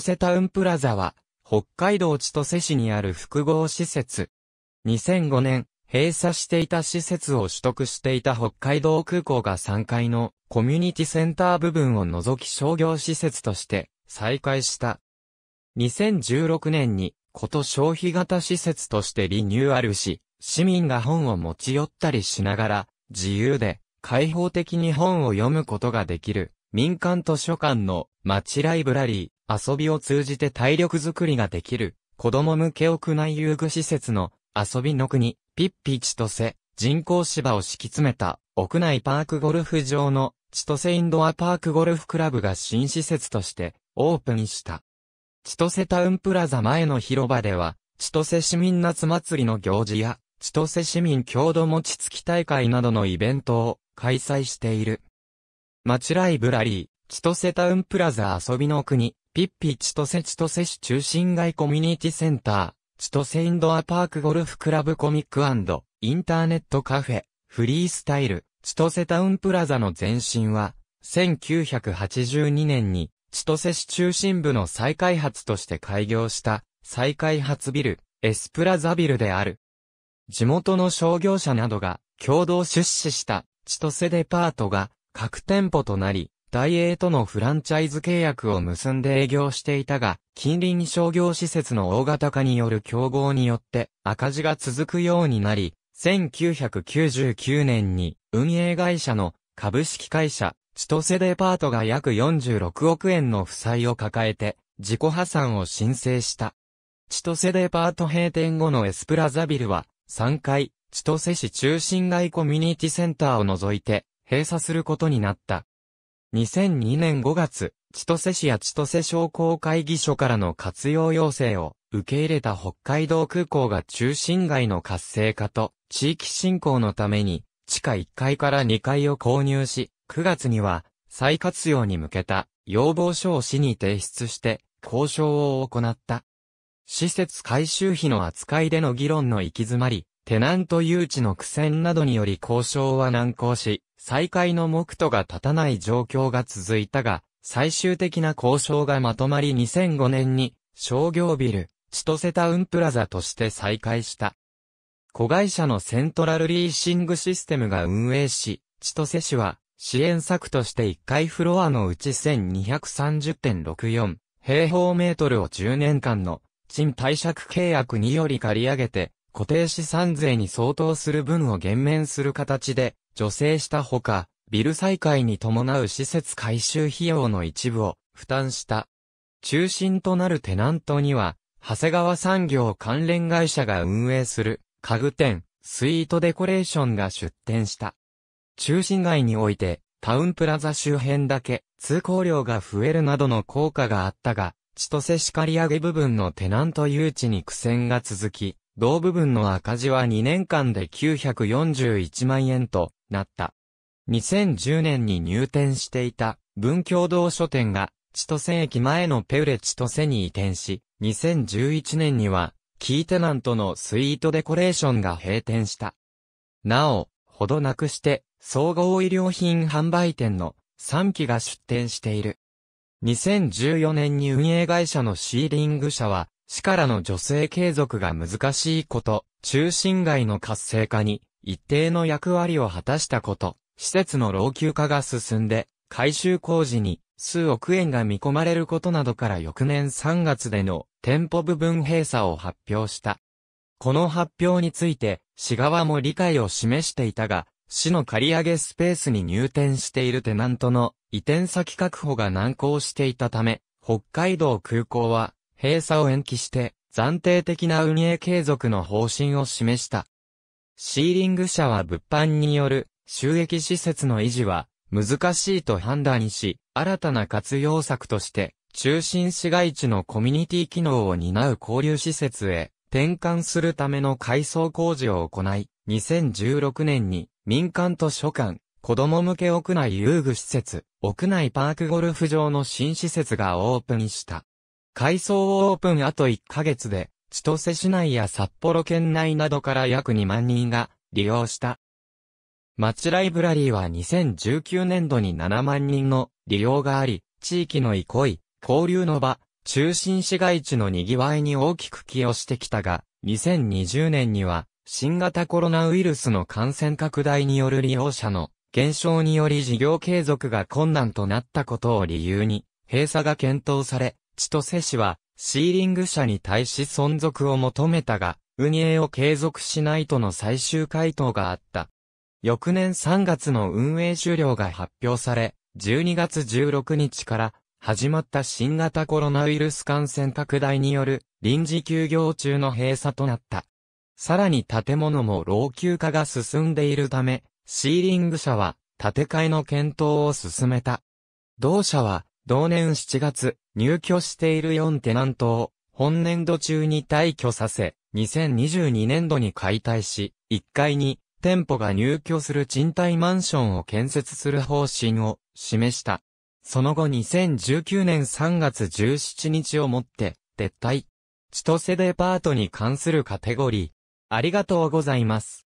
セタウンプラザは、北海道千歳市にある複合施設。2005年、閉鎖していた施設を取得していた北海道空港が3階のコミュニティセンター部分を除き商業施設として再開した。2016年に、こと消費型施設としてリニューアルし、市民が本を持ち寄ったりしながら、自由で開放的に本を読むことができる民間図書館の街ライブラリー、遊びを通じて体力づくりができる、子供向け屋内遊具施設の遊びの国、ピッピ千歳、人工芝を敷き詰めた、屋内パークゴルフ場の、千歳インドアパークゴルフクラブが新施設として、オープンした。千歳タウンプラザ前の広場では、千歳市民夏祭りの行事や、千歳市民郷土餅つき大会などのイベントを開催している。町ライブラリー、千歳タウンプラザ遊びの国、ピッピ千歳千歳市中心街コミュニティセンター、千歳インドアパークゴルフクラブコミックインターネットカフェ、フリースタイル、千歳タウンプラザの前身は、1982年に、千歳市中心部の再開発として開業した、再開発ビル、エスプラザビルである。地元の商業者などが共同出資した千歳デパートが各店舗となり、ダイエーとのフランチャイズ契約を結んで営業していたが、近隣商業施設の大型化による競合によって赤字が続くようになり、1999年に運営会社の株式会社、千歳デパートが約46億円の負債を抱えて、自己破産を申請した。千歳デパート閉店後のエスプラザビルは、3階、千歳市中心街コミュニティセンターを除いて、閉鎖することになった。2002年5月、千歳市や千歳商工会議所からの活用要請を受け入れた北海道空港が中心街の活性化と地域振興のために地下1階から2階を購入し、9月には再活用に向けた要望書を市に提出して交渉を行った。施設改修費の扱いでの議論の行き詰まり、テナント誘致の苦戦などにより交渉は難航し、再開の目途が立たない状況が続いたが、最終的な交渉がまとまり2005年に商業ビル、千歳タウンプラザとして再開した。子会社のセントラルリーシングシステムが運営し、千歳市は支援策として1階フロアのうち1230.64平方メートルを10年間の賃貸借契約により借り上げて固定資産税に相当する分を減免する形で助成したほか、ビル再開に伴う施設改修費用の一部を負担した。中心となるテナントには、長谷川産業関連会社が運営する家具店、スイートデコレーションが出店した。中心街において、タウンプラザ周辺だけ通行量が増えるなどの効果があったが、千歳市刈上げ部分のテナント誘致に苦戦が続き、同部分の赤字は2年間で941万円となった。2010年に入店していた文教堂書店が千歳駅前のペウレ千歳に移転し、2011年にはキーテナントのスイートデコレーションが閉店した。なお、ほどなくして総合医療品販売店の3期が出店している。2014年に運営会社のシーリング社は市からの女性継続が難しいこと、中心街の活性化に一定の役割を果たしたこと、施設の老朽化が進んで、改修工事に数億円が見込まれることなどから翌年3月での店舗部分閉鎖を発表した。この発表について、市側も理解を示していたが、市の借り上げスペースに入店しているテナントの移転先確保が難航していたため、北海道空港は閉鎖を延期して、暫定的な運営継続の方針を示した。シーリング社は物販による収益施設の維持は難しいと判断し、新たな活用策として、中心市街地のコミュニティ機能を担う交流施設へ転換するための改装工事を行い、2016年に民間図書館、子供向け屋内遊具施設、屋内パークゴルフ場の新施設がオープンした。改装をオープンあと1ヶ月で、千歳市内や札幌県内などから約2万人が利用した。町ライブラリーは2019年度に7万人の利用があり、地域の憩い、交流の場、中心市街地の賑わいに大きく寄与してきたが、2020年には、新型コロナウイルスの感染拡大による利用者の減少により事業継続が困難となったことを理由に、閉鎖が検討され、千歳市は、シーリング社に対し存続を求めたが、運営を継続しないとの最終回答があった。翌年3月の運営終了が発表され、12月16日から始まった新型コロナウイルス感染拡大による臨時休業中の閉鎖となった。さらに建物も老朽化が進んでいるため、シーリング社は建て替えの検討を進めた。同社は同年7月、入居している4テナントを、本年度中に退去させ、2022年度に解体し、1階に、店舗が入居する賃貸マンションを建設する方針を示した。その後2019年3月17日をもって、撤退。千歳デパートに関するカテゴリー。ありがとうございます。